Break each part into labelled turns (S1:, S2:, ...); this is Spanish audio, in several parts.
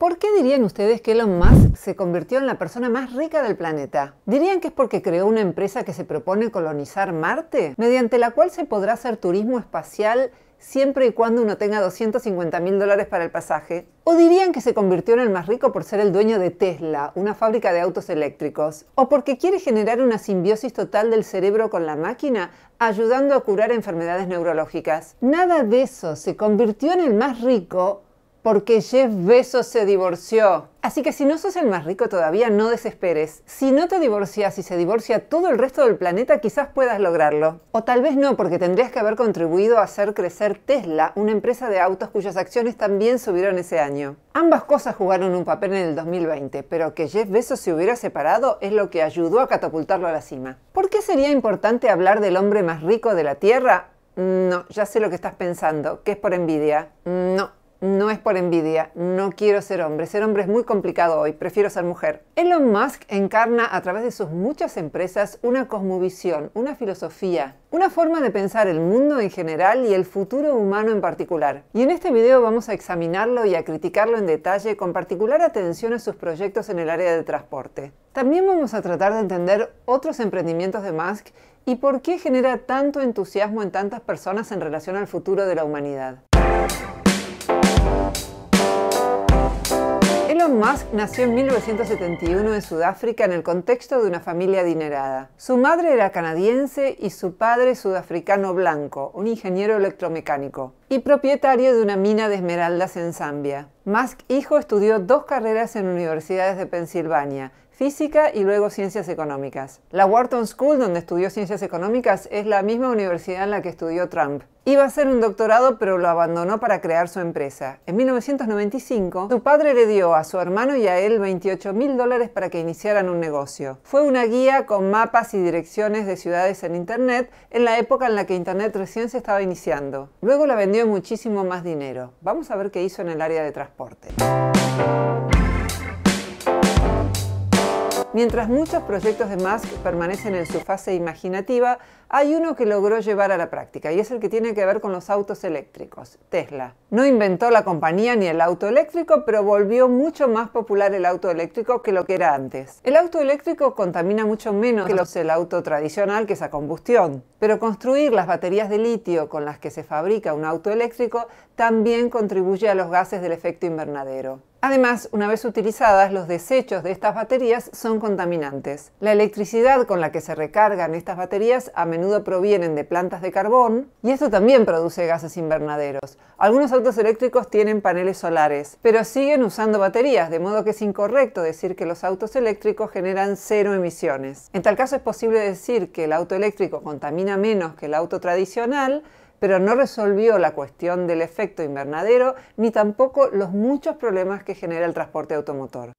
S1: ¿Por qué dirían ustedes que Elon Musk se convirtió en la persona más rica del planeta? ¿Dirían que es porque creó una empresa que se propone colonizar Marte, mediante la cual se podrá hacer turismo espacial siempre y cuando uno tenga 250 mil dólares para el pasaje? ¿O dirían que se convirtió en el más rico por ser el dueño de Tesla, una fábrica de autos eléctricos? ¿O porque quiere generar una simbiosis total del cerebro con la máquina, ayudando a curar enfermedades neurológicas? Nada de eso, se convirtió en el más rico porque Jeff Bezos se divorció. Así que si no sos el más rico todavía, no desesperes. Si no te divorcias y se divorcia todo el resto del planeta, quizás puedas lograrlo. O tal vez no, porque tendrías que haber contribuido a hacer crecer Tesla, una empresa de autos cuyas acciones también subieron ese año. Ambas cosas jugaron un papel en el 2020, pero que Jeff Bezos se hubiera separado es lo que ayudó a catapultarlo a la cima. ¿Por qué sería importante hablar del hombre más rico de la Tierra? No, ya sé lo que estás pensando, que es por envidia. No, no es por envidia, no quiero ser hombre, ser hombre es muy complicado hoy, prefiero ser mujer. Elon Musk encarna a través de sus muchas empresas una cosmovisión, una filosofía, una forma de pensar el mundo en general y el futuro humano en particular. Y en este video vamos a examinarlo y a criticarlo en detalle con particular atención a sus proyectos en el área de transporte. También vamos a tratar de entender otros emprendimientos de Musk y por qué genera tanto entusiasmo en tantas personas en relación al futuro de la humanidad. Elon Musk nació en 1971 en Sudáfrica en el contexto de una familia adinerada. Su madre era canadiense y su padre sudafricano blanco, un ingeniero electromecánico, y propietario de una mina de esmeraldas en Zambia. Musk hijo estudió dos carreras en universidades de Pensilvania, física y luego ciencias económicas. La Wharton School, donde estudió ciencias económicas, es la misma universidad en la que estudió Trump. Iba a hacer un doctorado, pero lo abandonó para crear su empresa. En 1995, su padre le dio a su hermano y a él 28 mil dólares para que iniciaran un negocio. Fue una guía con mapas y direcciones de ciudades en Internet en la época en la que Internet recién se estaba iniciando. Luego la vendió muchísimo más dinero. Vamos a ver qué hizo en el área de transporte. Mientras muchos proyectos de Musk permanecen en su fase imaginativa, hay uno que logró llevar a la práctica y es el que tiene que ver con los autos eléctricos, Tesla. No inventó la compañía ni el auto eléctrico, pero volvió mucho más popular el auto eléctrico que lo que era antes. El auto eléctrico contamina mucho menos que el auto tradicional que es a combustión, pero construir las baterías de litio con las que se fabrica un auto eléctrico también contribuye a los gases del efecto invernadero. Además, una vez utilizadas, los desechos de estas baterías son contaminantes. La electricidad con la que se recargan estas baterías a menudo provienen de plantas de carbón y esto también produce gases invernaderos. Algunos autos eléctricos tienen paneles solares, pero siguen usando baterías, de modo que es incorrecto decir que los autos eléctricos generan cero emisiones. En tal caso es posible decir que el auto eléctrico contamina menos que el auto tradicional, pero no resolvió la cuestión del efecto invernadero ni tampoco los muchos problemas que genera el transporte automotor.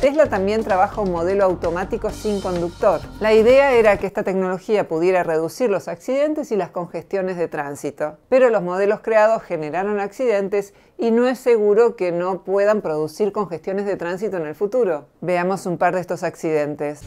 S1: Tesla también trabaja un modelo automático sin conductor. La idea era que esta tecnología pudiera reducir los accidentes y las congestiones de tránsito, pero los modelos creados generaron accidentes y no es seguro que no puedan producir congestiones de tránsito en el futuro. Veamos un par de estos accidentes.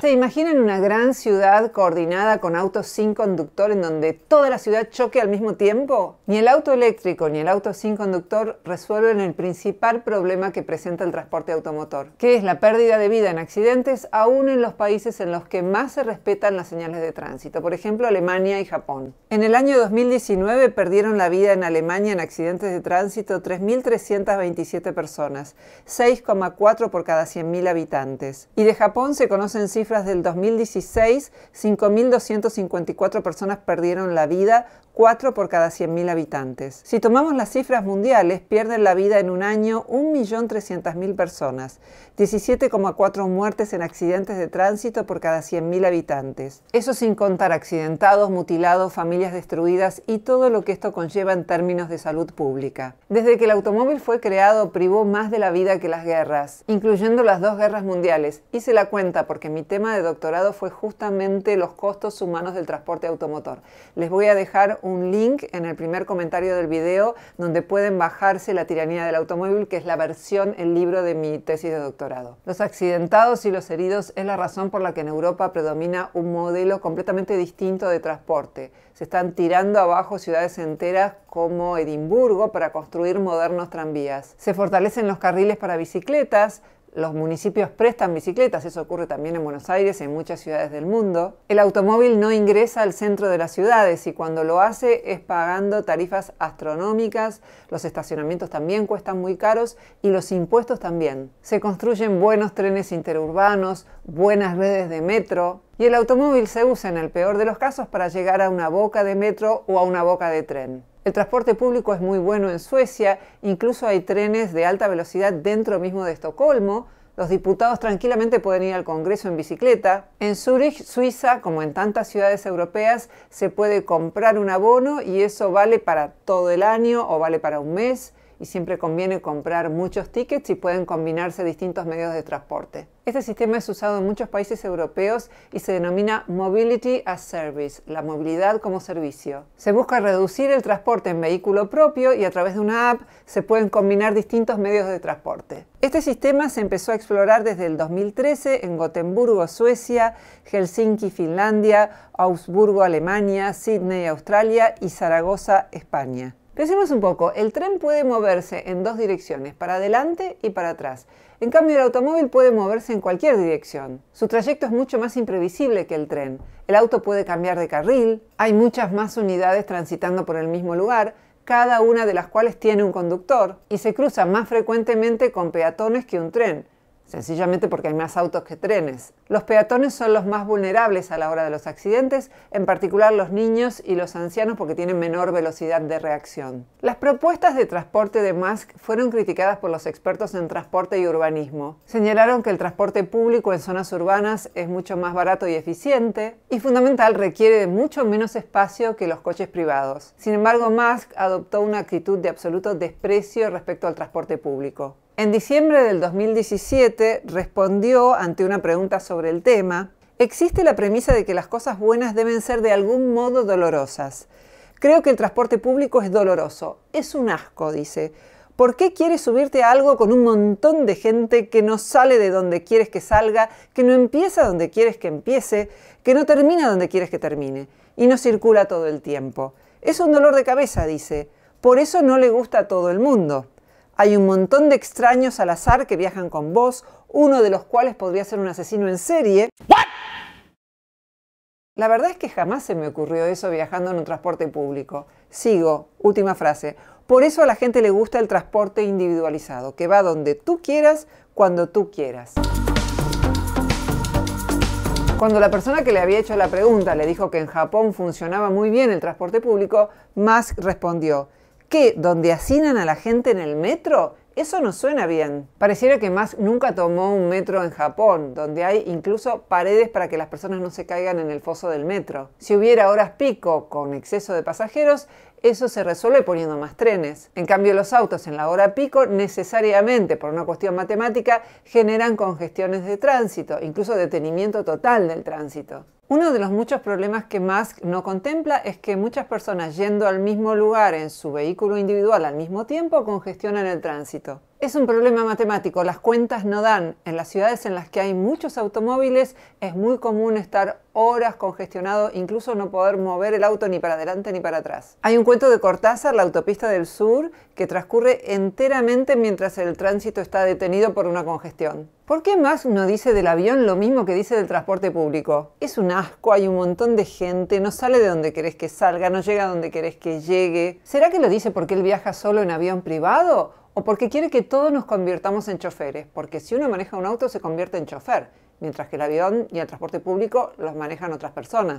S1: ¿Se imaginan una gran ciudad coordinada con autos sin conductor en donde toda la ciudad choque al mismo tiempo? Ni el auto eléctrico ni el auto sin conductor resuelven el principal problema que presenta el transporte automotor, que es la pérdida de vida en accidentes aún en los países en los que más se respetan las señales de tránsito, por ejemplo Alemania y Japón. En el año 2019 perdieron la vida en Alemania en accidentes de tránsito 3.327 personas, 6,4 por cada 100.000 habitantes. Y de Japón se conocen cifras cifras del 2016, 5.254 personas perdieron la vida 4 por cada 100.000 habitantes. Si tomamos las cifras mundiales, pierden la vida en un año 1.300.000 personas, 17,4 muertes en accidentes de tránsito por cada 100.000 habitantes. Eso sin contar accidentados, mutilados, familias destruidas y todo lo que esto conlleva en términos de salud pública. Desde que el automóvil fue creado, privó más de la vida que las guerras, incluyendo las dos guerras mundiales. Hice la cuenta porque mi tema de doctorado fue justamente los costos humanos del transporte automotor. Les voy a dejar un link en el primer comentario del video donde pueden bajarse La tiranía del automóvil, que es la versión, el libro de mi tesis de doctorado. Los accidentados y los heridos es la razón por la que en Europa predomina un modelo completamente distinto de transporte. Se están tirando abajo ciudades enteras como Edimburgo para construir modernos tranvías. Se fortalecen los carriles para bicicletas, los municipios prestan bicicletas, eso ocurre también en Buenos Aires, en muchas ciudades del mundo. El automóvil no ingresa al centro de las ciudades y cuando lo hace es pagando tarifas astronómicas, los estacionamientos también cuestan muy caros y los impuestos también. Se construyen buenos trenes interurbanos, buenas redes de metro, y el automóvil se usa en el peor de los casos para llegar a una boca de metro o a una boca de tren. El transporte público es muy bueno en Suecia, incluso hay trenes de alta velocidad dentro mismo de Estocolmo, los diputados tranquilamente pueden ir al Congreso en bicicleta. En Zurich, Suiza, como en tantas ciudades europeas, se puede comprar un abono y eso vale para todo el año o vale para un mes y siempre conviene comprar muchos tickets y pueden combinarse distintos medios de transporte. Este sistema es usado en muchos países europeos y se denomina Mobility as Service, la movilidad como servicio. Se busca reducir el transporte en vehículo propio y a través de una app se pueden combinar distintos medios de transporte. Este sistema se empezó a explorar desde el 2013 en Gotemburgo, Suecia, Helsinki, Finlandia, Augsburgo, Alemania, Sydney, Australia y Zaragoza, España. Pensemos un poco, el tren puede moverse en dos direcciones, para adelante y para atrás. En cambio, el automóvil puede moverse en cualquier dirección. Su trayecto es mucho más imprevisible que el tren. El auto puede cambiar de carril, hay muchas más unidades transitando por el mismo lugar, cada una de las cuales tiene un conductor, y se cruza más frecuentemente con peatones que un tren sencillamente porque hay más autos que trenes. Los peatones son los más vulnerables a la hora de los accidentes, en particular los niños y los ancianos porque tienen menor velocidad de reacción. Las propuestas de transporte de Musk fueron criticadas por los expertos en transporte y urbanismo. Señalaron que el transporte público en zonas urbanas es mucho más barato y eficiente y fundamental requiere mucho menos espacio que los coches privados. Sin embargo, Musk adoptó una actitud de absoluto desprecio respecto al transporte público. En diciembre del 2017 respondió ante una pregunta sobre el tema, existe la premisa de que las cosas buenas deben ser de algún modo dolorosas. Creo que el transporte público es doloroso, es un asco, dice. ¿Por qué quieres subirte a algo con un montón de gente que no sale de donde quieres que salga, que no empieza donde quieres que empiece, que no termina donde quieres que termine y no circula todo el tiempo? Es un dolor de cabeza, dice. Por eso no le gusta a todo el mundo. Hay un montón de extraños al azar que viajan con vos, uno de los cuales podría ser un asesino en serie. La verdad es que jamás se me ocurrió eso viajando en un transporte público. Sigo, última frase. Por eso a la gente le gusta el transporte individualizado, que va donde tú quieras, cuando tú quieras. Cuando la persona que le había hecho la pregunta le dijo que en Japón funcionaba muy bien el transporte público, Musk respondió, ¿Qué? ¿Donde hacinan a la gente en el metro? Eso no suena bien. Pareciera que más nunca tomó un metro en Japón, donde hay incluso paredes para que las personas no se caigan en el foso del metro. Si hubiera horas pico con exceso de pasajeros, eso se resuelve poniendo más trenes. En cambio, los autos en la hora pico necesariamente, por una cuestión matemática, generan congestiones de tránsito, incluso detenimiento total del tránsito. Uno de los muchos problemas que Musk no contempla es que muchas personas yendo al mismo lugar en su vehículo individual al mismo tiempo congestionan el tránsito. Es un problema matemático, las cuentas no dan. En las ciudades en las que hay muchos automóviles es muy común estar horas congestionado, incluso no poder mover el auto ni para adelante ni para atrás. Hay un cuento de Cortázar, La autopista del sur, que transcurre enteramente mientras el tránsito está detenido por una congestión. ¿Por qué más no dice del avión lo mismo que dice del transporte público? Es un asco, hay un montón de gente, no sale de donde querés que salga, no llega a donde querés que llegue. ¿Será que lo dice porque él viaja solo en avión privado? ¿O porque quiere que todos nos convirtamos en choferes? Porque si uno maneja un auto se convierte en chofer mientras que el avión y el transporte público los manejan otras personas.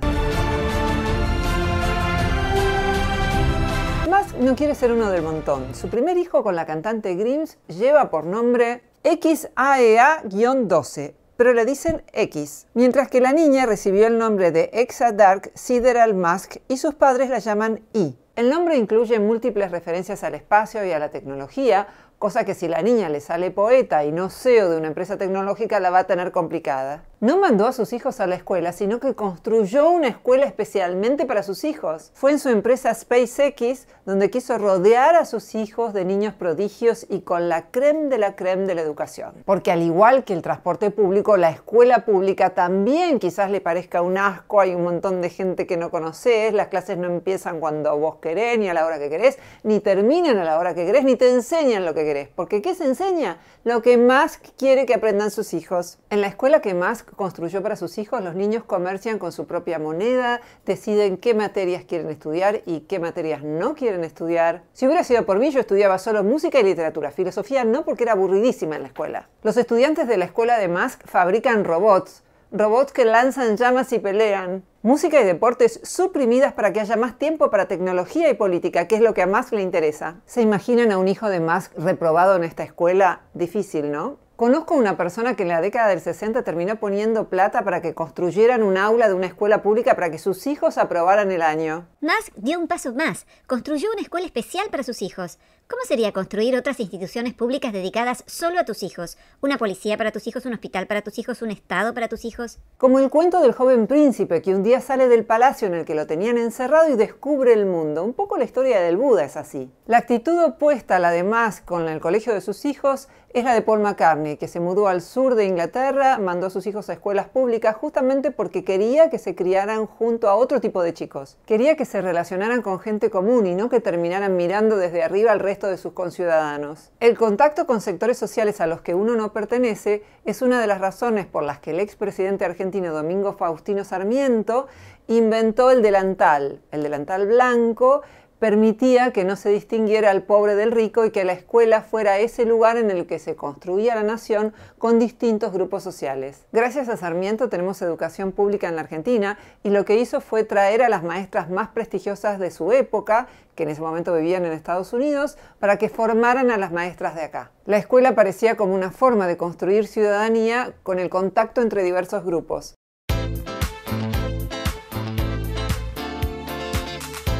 S1: Musk no quiere ser uno del montón. Su primer hijo con la cantante Grimes lleva por nombre XAEA-12, pero le dicen X, mientras que la niña recibió el nombre de Exa Dark Sideral Musk y sus padres la llaman I. El nombre incluye múltiples referencias al espacio y a la tecnología, cosa que si la niña le sale poeta y no CEO de una empresa tecnológica la va a tener complicada. No mandó a sus hijos a la escuela, sino que construyó una escuela especialmente para sus hijos. Fue en su empresa SpaceX donde quiso rodear a sus hijos de niños prodigios y con la creme de la creme de la educación. Porque al igual que el transporte público, la escuela pública también quizás le parezca un asco, hay un montón de gente que no conoces, las clases no empiezan cuando vos querés, ni a la hora que querés, ni terminan a la hora que querés, ni te enseñan lo que querés porque ¿qué se enseña? Lo que Musk quiere que aprendan sus hijos. En la escuela que Musk construyó para sus hijos, los niños comercian con su propia moneda, deciden qué materias quieren estudiar y qué materias no quieren estudiar. Si hubiera sido por mí, yo estudiaba solo música y literatura, filosofía no porque era aburridísima en la escuela. Los estudiantes de la escuela de Musk fabrican robots, robots que lanzan llamas y pelean. Música y deportes suprimidas para que haya más tiempo para tecnología y política, que es lo que a Musk le interesa. ¿Se imaginan a un hijo de Musk reprobado en esta escuela? Difícil, ¿no? Conozco una persona que en la década del 60 terminó poniendo plata para que construyeran un aula de una escuela pública para que sus hijos aprobaran el año. Musk dio un paso más. Construyó una escuela especial para sus hijos. ¿Cómo sería construir otras instituciones públicas dedicadas solo a tus hijos? ¿Una policía para tus hijos, un hospital para tus hijos, un estado para tus hijos? Como el cuento del joven príncipe que un día sale del palacio en el que lo tenían encerrado y descubre el mundo. Un poco la historia del Buda es así. La actitud opuesta a la de Musk con el colegio de sus hijos es la de Paul McCartney, que se mudó al sur de Inglaterra, mandó a sus hijos a escuelas públicas justamente porque quería que se criaran junto a otro tipo de chicos. Quería que se relacionaran con gente común y no que terminaran mirando desde arriba al resto de sus conciudadanos. El contacto con sectores sociales a los que uno no pertenece es una de las razones por las que el expresidente argentino Domingo Faustino Sarmiento inventó el delantal, el delantal blanco, permitía que no se distinguiera al pobre del rico y que la escuela fuera ese lugar en el que se construía la nación con distintos grupos sociales. Gracias a Sarmiento tenemos educación pública en la Argentina y lo que hizo fue traer a las maestras más prestigiosas de su época, que en ese momento vivían en Estados Unidos, para que formaran a las maestras de acá. La escuela parecía como una forma de construir ciudadanía con el contacto entre diversos grupos.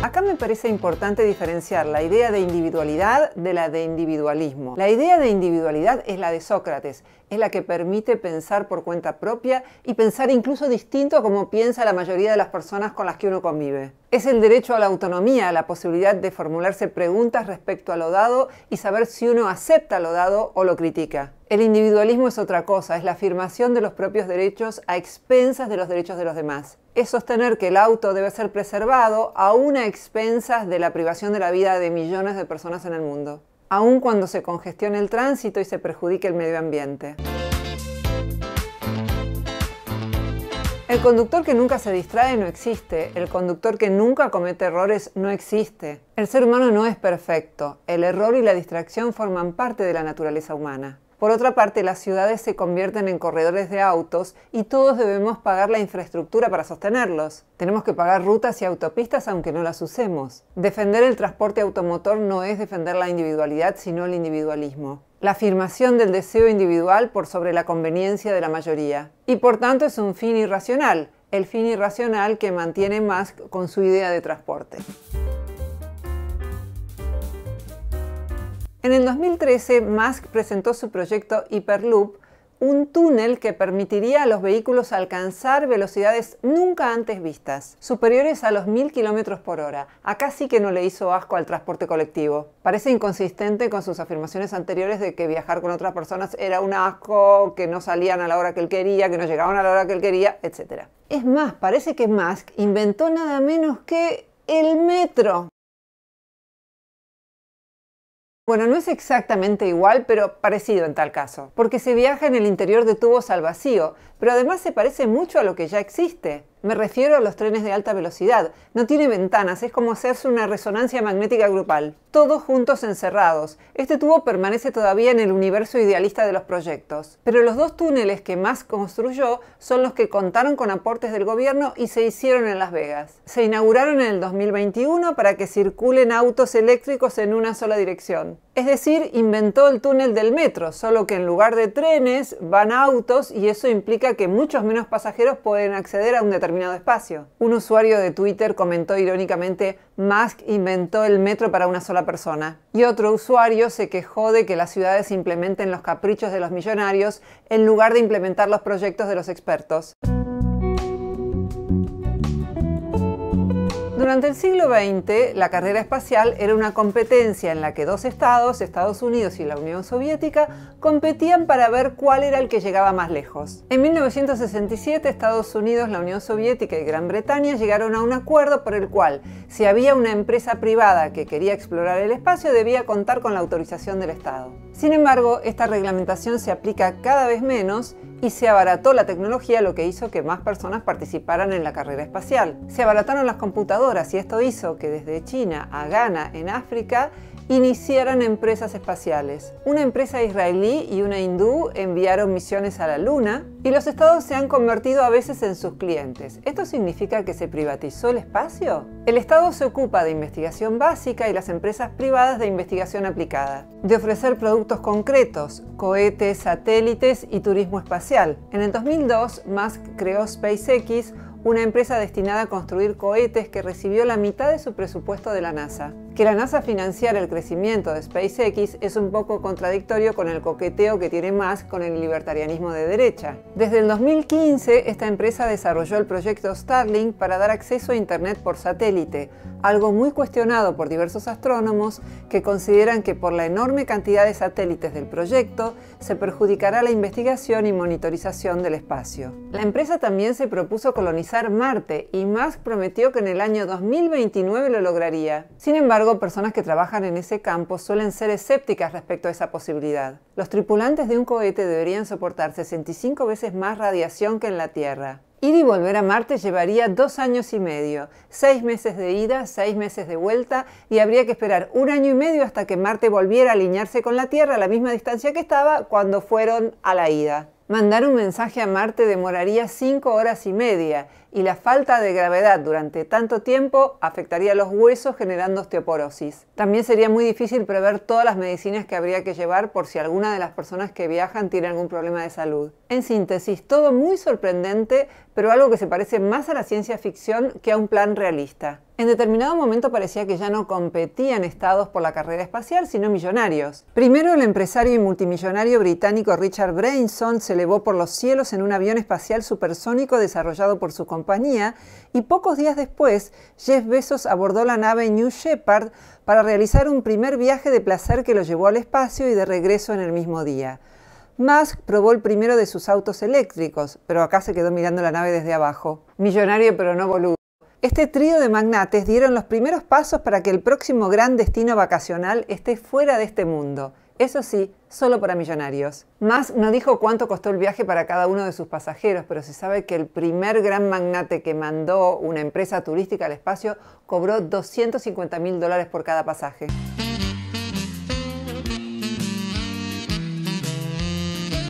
S1: Acá me parece importante diferenciar la idea de individualidad de la de individualismo. La idea de individualidad es la de Sócrates, es la que permite pensar por cuenta propia y pensar incluso distinto a como piensa la mayoría de las personas con las que uno convive. Es el derecho a la autonomía, la posibilidad de formularse preguntas respecto a lo dado y saber si uno acepta lo dado o lo critica. El individualismo es otra cosa, es la afirmación de los propios derechos a expensas de los derechos de los demás es sostener que el auto debe ser preservado aún a expensas de la privación de la vida de millones de personas en el mundo, aun cuando se congestione el tránsito y se perjudique el medio ambiente. El conductor que nunca se distrae no existe, el conductor que nunca comete errores no existe. El ser humano no es perfecto, el error y la distracción forman parte de la naturaleza humana. Por otra parte, las ciudades se convierten en corredores de autos y todos debemos pagar la infraestructura para sostenerlos. Tenemos que pagar rutas y autopistas aunque no las usemos. Defender el transporte automotor no es defender la individualidad, sino el individualismo. La afirmación del deseo individual por sobre la conveniencia de la mayoría. Y por tanto es un fin irracional, el fin irracional que mantiene Musk con su idea de transporte. En el 2013, Musk presentó su proyecto Hyperloop, un túnel que permitiría a los vehículos alcanzar velocidades nunca antes vistas, superiores a los 1000 km por hora. Acá sí que no le hizo asco al transporte colectivo. Parece inconsistente con sus afirmaciones anteriores de que viajar con otras personas era un asco, que no salían a la hora que él quería, que no llegaban a la hora que él quería, etc. Es más, parece que Musk inventó nada menos que el metro. Bueno, no es exactamente igual, pero parecido en tal caso, porque se viaja en el interior de tubos al vacío, pero además se parece mucho a lo que ya existe. Me refiero a los trenes de alta velocidad. No tiene ventanas, es como hacerse una resonancia magnética grupal. Todos juntos encerrados. Este tubo permanece todavía en el universo idealista de los proyectos. Pero los dos túneles que más construyó son los que contaron con aportes del gobierno y se hicieron en Las Vegas. Se inauguraron en el 2021 para que circulen autos eléctricos en una sola dirección. Es decir, inventó el túnel del metro, solo que en lugar de trenes van autos y eso implica que muchos menos pasajeros pueden acceder a un determinado espacio. Un usuario de Twitter comentó irónicamente, Musk inventó el metro para una sola persona. Y otro usuario se quejó de que las ciudades implementen los caprichos de los millonarios en lugar de implementar los proyectos de los expertos. Durante el siglo XX, la carrera espacial era una competencia en la que dos estados, Estados Unidos y la Unión Soviética, competían para ver cuál era el que llegaba más lejos. En 1967, Estados Unidos, la Unión Soviética y Gran Bretaña llegaron a un acuerdo por el cual, si había una empresa privada que quería explorar el espacio, debía contar con la autorización del Estado. Sin embargo, esta reglamentación se aplica cada vez menos y se abarató la tecnología, lo que hizo que más personas participaran en la carrera espacial. Se abarataron las computadoras y esto hizo que desde China a Ghana, en África, iniciaron empresas espaciales. Una empresa israelí y una hindú enviaron misiones a la Luna y los estados se han convertido a veces en sus clientes. ¿Esto significa que se privatizó el espacio? El estado se ocupa de investigación básica y las empresas privadas de investigación aplicada, de ofrecer productos concretos, cohetes, satélites y turismo espacial. En el 2002, Musk creó SpaceX, una empresa destinada a construir cohetes que recibió la mitad de su presupuesto de la NASA. Que la NASA financiara el crecimiento de SpaceX es un poco contradictorio con el coqueteo que tiene Musk con el libertarianismo de derecha. Desde el 2015, esta empresa desarrolló el proyecto Starlink para dar acceso a Internet por satélite, algo muy cuestionado por diversos astrónomos que consideran que por la enorme cantidad de satélites del proyecto se perjudicará la investigación y monitorización del espacio. La empresa también se propuso colonizar Marte y Musk prometió que en el año 2029 lo lograría. Sin embargo, personas que trabajan en ese campo suelen ser escépticas respecto a esa posibilidad. Los tripulantes de un cohete deberían soportar 65 veces más radiación que en la Tierra. Ir y volver a Marte llevaría dos años y medio, seis meses de ida, seis meses de vuelta y habría que esperar un año y medio hasta que Marte volviera a alinearse con la Tierra a la misma distancia que estaba cuando fueron a la ida. Mandar un mensaje a Marte demoraría cinco horas y media y la falta de gravedad durante tanto tiempo afectaría los huesos generando osteoporosis. También sería muy difícil prever todas las medicinas que habría que llevar por si alguna de las personas que viajan tiene algún problema de salud. En síntesis, todo muy sorprendente, pero algo que se parece más a la ciencia ficción que a un plan realista. En determinado momento parecía que ya no competían estados por la carrera espacial, sino millonarios. Primero el empresario y multimillonario británico Richard Branson se elevó por los cielos en un avión espacial supersónico desarrollado por su compañía y pocos días después Jeff Bezos abordó la nave New Shepard para realizar un primer viaje de placer que lo llevó al espacio y de regreso en el mismo día. Musk probó el primero de sus autos eléctricos, pero acá se quedó mirando la nave desde abajo. Millonario pero no boludo. Este trío de magnates dieron los primeros pasos para que el próximo gran destino vacacional esté fuera de este mundo. Eso sí, solo para millonarios. Musk no dijo cuánto costó el viaje para cada uno de sus pasajeros, pero se sabe que el primer gran magnate que mandó una empresa turística al espacio cobró 250 mil dólares por cada pasaje.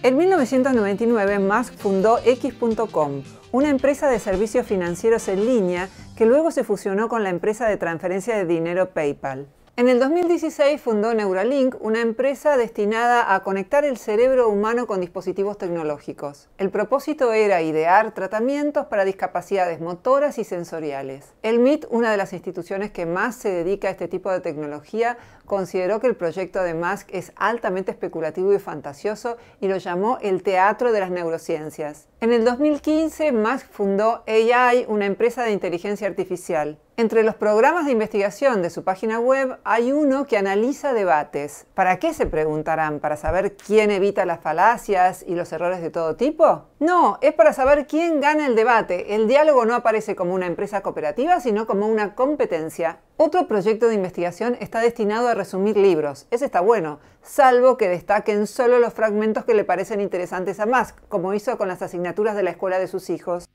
S1: En 1999, Musk fundó X.com una empresa de servicios financieros en línea que luego se fusionó con la empresa de transferencia de dinero PayPal. En el 2016 fundó Neuralink, una empresa destinada a conectar el cerebro humano con dispositivos tecnológicos. El propósito era idear tratamientos para discapacidades motoras y sensoriales. El MIT, una de las instituciones que más se dedica a este tipo de tecnología, Consideró que el proyecto de Musk es altamente especulativo y fantasioso y lo llamó el teatro de las neurociencias. En el 2015, Musk fundó AI, una empresa de inteligencia artificial. Entre los programas de investigación de su página web hay uno que analiza debates. ¿Para qué se preguntarán? ¿Para saber quién evita las falacias y los errores de todo tipo? No, es para saber quién gana el debate. El diálogo no aparece como una empresa cooperativa, sino como una competencia. Otro proyecto de investigación está destinado a resumir libros. Ese está bueno, salvo que destaquen solo los fragmentos que le parecen interesantes a Musk, como hizo con las asignaturas de la escuela de sus hijos.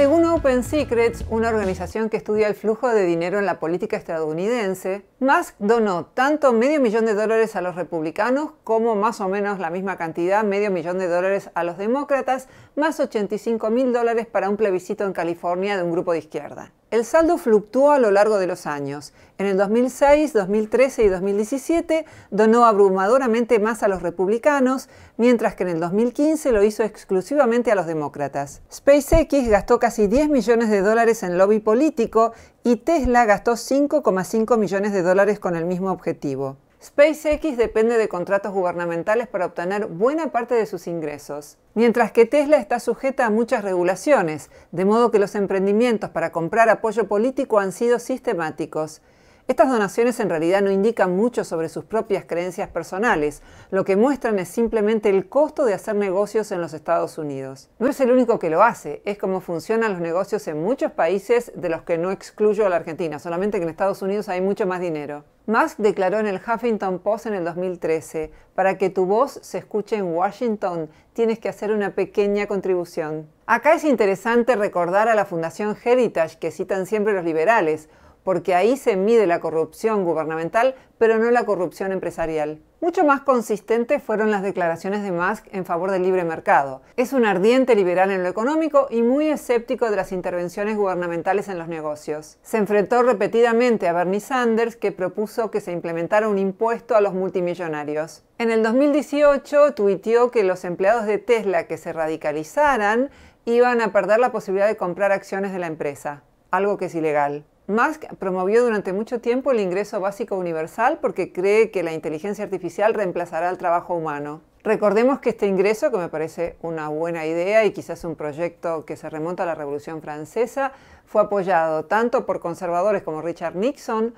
S1: Según Open Secrets, una organización que estudia el flujo de dinero en la política estadounidense, Musk donó tanto medio millón de dólares a los republicanos como más o menos la misma cantidad, medio millón de dólares a los demócratas, más 85 mil dólares para un plebiscito en California de un grupo de izquierda. El saldo fluctuó a lo largo de los años. En el 2006, 2013 y 2017 donó abrumadoramente más a los republicanos, mientras que en el 2015 lo hizo exclusivamente a los demócratas. SpaceX gastó casi 10 millones de dólares en lobby político y Tesla gastó 5,5 millones de dólares con el mismo objetivo. SpaceX depende de contratos gubernamentales para obtener buena parte de sus ingresos, mientras que Tesla está sujeta a muchas regulaciones, de modo que los emprendimientos para comprar apoyo político han sido sistemáticos, estas donaciones en realidad no indican mucho sobre sus propias creencias personales, lo que muestran es simplemente el costo de hacer negocios en los Estados Unidos. No es el único que lo hace, es como funcionan los negocios en muchos países de los que no excluyo a la Argentina, solamente que en Estados Unidos hay mucho más dinero. Musk declaró en el Huffington Post en el 2013, para que tu voz se escuche en Washington tienes que hacer una pequeña contribución. Acá es interesante recordar a la Fundación Heritage que citan siempre los liberales, porque ahí se mide la corrupción gubernamental, pero no la corrupción empresarial. Mucho más consistentes fueron las declaraciones de Musk en favor del libre mercado. Es un ardiente liberal en lo económico y muy escéptico de las intervenciones gubernamentales en los negocios. Se enfrentó repetidamente a Bernie Sanders, que propuso que se implementara un impuesto a los multimillonarios. En el 2018 tuiteó que los empleados de Tesla que se radicalizaran iban a perder la posibilidad de comprar acciones de la empresa, algo que es ilegal. Musk promovió durante mucho tiempo el ingreso básico universal porque cree que la inteligencia artificial reemplazará el trabajo humano. Recordemos que este ingreso, que me parece una buena idea y quizás un proyecto que se remonta a la Revolución Francesa, fue apoyado tanto por conservadores como Richard Nixon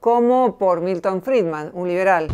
S1: como por Milton Friedman, un liberal.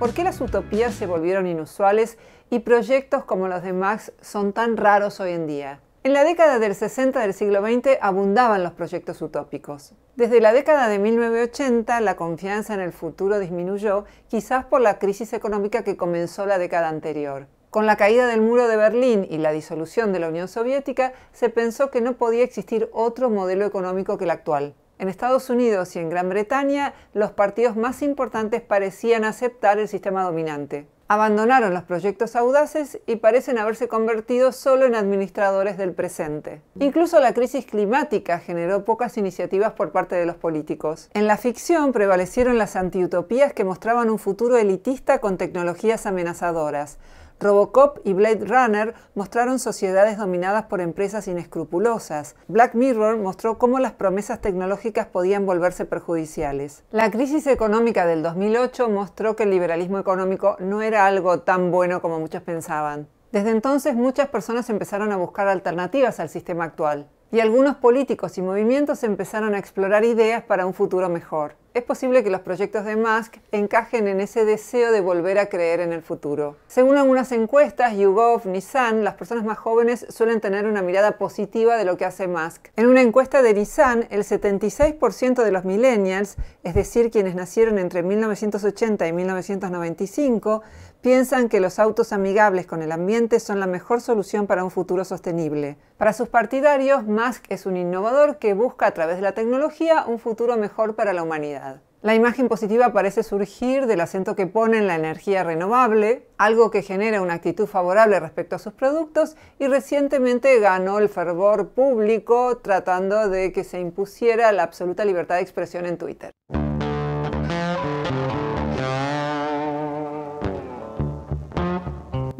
S1: ¿Por qué las utopías se volvieron inusuales y proyectos como los de Max son tan raros hoy en día? En la década del 60 del siglo XX abundaban los proyectos utópicos. Desde la década de 1980 la confianza en el futuro disminuyó, quizás por la crisis económica que comenzó la década anterior. Con la caída del muro de Berlín y la disolución de la Unión Soviética, se pensó que no podía existir otro modelo económico que el actual. En Estados Unidos y en Gran Bretaña, los partidos más importantes parecían aceptar el sistema dominante abandonaron los proyectos audaces y parecen haberse convertido solo en administradores del presente. Incluso la crisis climática generó pocas iniciativas por parte de los políticos. En la ficción prevalecieron las antiutopías que mostraban un futuro elitista con tecnologías amenazadoras, Robocop y Blade Runner mostraron sociedades dominadas por empresas inescrupulosas. Black Mirror mostró cómo las promesas tecnológicas podían volverse perjudiciales. La crisis económica del 2008 mostró que el liberalismo económico no era algo tan bueno como muchos pensaban. Desde entonces muchas personas empezaron a buscar alternativas al sistema actual y algunos políticos y movimientos empezaron a explorar ideas para un futuro mejor. Es posible que los proyectos de Musk encajen en ese deseo de volver a creer en el futuro. Según algunas encuestas, YouGov, Nissan, las personas más jóvenes suelen tener una mirada positiva de lo que hace Musk. En una encuesta de Nissan, el 76% de los millennials, es decir, quienes nacieron entre 1980 y 1995, piensan que los autos amigables con el ambiente son la mejor solución para un futuro sostenible. Para sus partidarios, Musk es un innovador que busca a través de la tecnología un futuro mejor para la humanidad. La imagen positiva parece surgir del acento que pone en la energía renovable, algo que genera una actitud favorable respecto a sus productos y recientemente ganó el fervor público tratando de que se impusiera la absoluta libertad de expresión en Twitter.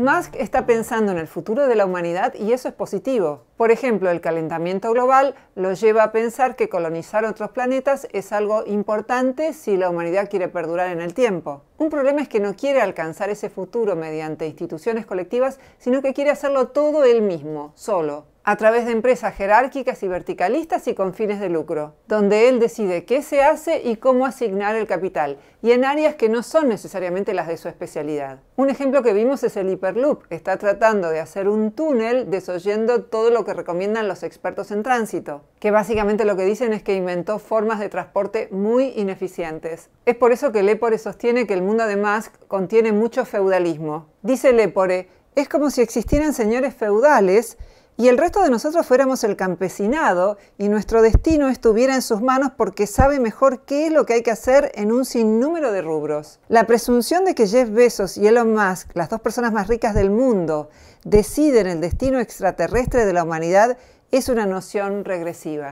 S1: Musk está pensando en el futuro de la humanidad y eso es positivo. Por ejemplo, el calentamiento global lo lleva a pensar que colonizar otros planetas es algo importante si la humanidad quiere perdurar en el tiempo. Un problema es que no quiere alcanzar ese futuro mediante instituciones colectivas, sino que quiere hacerlo todo él mismo, solo a través de empresas jerárquicas y verticalistas y con fines de lucro, donde él decide qué se hace y cómo asignar el capital, y en áreas que no son necesariamente las de su especialidad. Un ejemplo que vimos es el Hyperloop, está tratando de hacer un túnel desoyendo todo lo que recomiendan los expertos en tránsito, que básicamente lo que dicen es que inventó formas de transporte muy ineficientes. Es por eso que Lepore sostiene que el mundo de Musk contiene mucho feudalismo. Dice Lepore, es como si existieran señores feudales y el resto de nosotros fuéramos el campesinado y nuestro destino estuviera en sus manos porque sabe mejor qué es lo que hay que hacer en un sinnúmero de rubros. La presunción de que Jeff Bezos y Elon Musk, las dos personas más ricas del mundo, deciden el destino extraterrestre de la humanidad es una noción regresiva.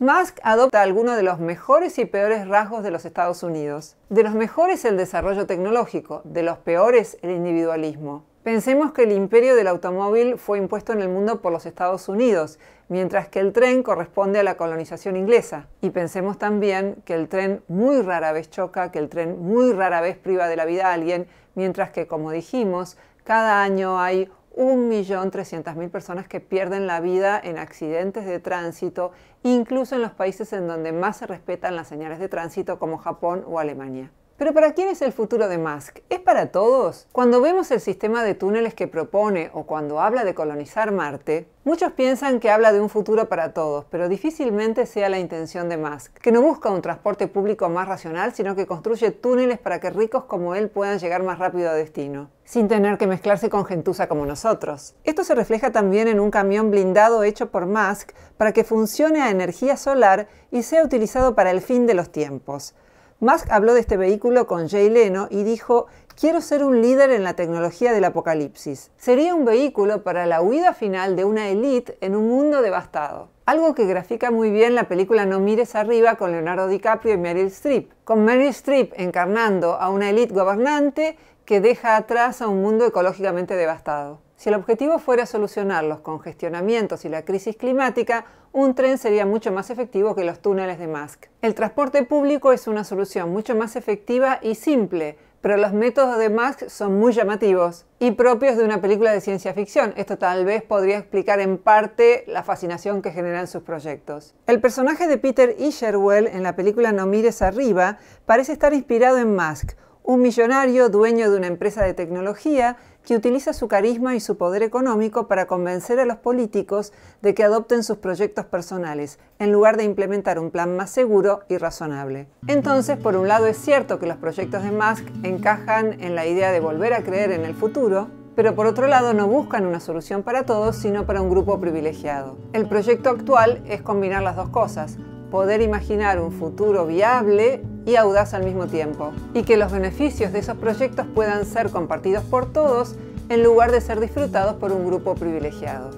S1: Musk adopta algunos de los mejores y peores rasgos de los Estados Unidos. De los mejores el desarrollo tecnológico, de los peores el individualismo. Pensemos que el imperio del automóvil fue impuesto en el mundo por los Estados Unidos, mientras que el tren corresponde a la colonización inglesa. Y pensemos también que el tren muy rara vez choca, que el tren muy rara vez priva de la vida a alguien, mientras que, como dijimos, cada año hay 1.300.000 personas que pierden la vida en accidentes de tránsito, incluso en los países en donde más se respetan las señales de tránsito como Japón o Alemania. Pero ¿para quién es el futuro de Musk? ¿Es para todos? Cuando vemos el sistema de túneles que propone o cuando habla de colonizar Marte, muchos piensan que habla de un futuro para todos, pero difícilmente sea la intención de Musk, que no busca un transporte público más racional, sino que construye túneles para que ricos como él puedan llegar más rápido a destino, sin tener que mezclarse con gentuza como nosotros. Esto se refleja también en un camión blindado hecho por Musk para que funcione a energía solar y sea utilizado para el fin de los tiempos. Musk habló de este vehículo con Jay Leno y dijo, quiero ser un líder en la tecnología del apocalipsis. Sería un vehículo para la huida final de una élite en un mundo devastado. Algo que grafica muy bien la película No mires arriba con Leonardo DiCaprio y Meryl Streep, con Meryl Streep encarnando a una élite gobernante que deja atrás a un mundo ecológicamente devastado. Si el objetivo fuera solucionar los congestionamientos y la crisis climática, un tren sería mucho más efectivo que los túneles de Musk. El transporte público es una solución mucho más efectiva y simple, pero los métodos de Musk son muy llamativos y propios de una película de ciencia ficción. Esto tal vez podría explicar en parte la fascinación que generan sus proyectos. El personaje de Peter Isherwell en la película No mires arriba parece estar inspirado en Musk, un millonario dueño de una empresa de tecnología que utiliza su carisma y su poder económico para convencer a los políticos de que adopten sus proyectos personales, en lugar de implementar un plan más seguro y razonable. Entonces, por un lado es cierto que los proyectos de Musk encajan en la idea de volver a creer en el futuro, pero por otro lado no buscan una solución para todos, sino para un grupo privilegiado. El proyecto actual es combinar las dos cosas, poder imaginar un futuro viable y audaz al mismo tiempo, y que los beneficios de esos proyectos puedan ser compartidos por todos en lugar de ser disfrutados por un grupo privilegiado.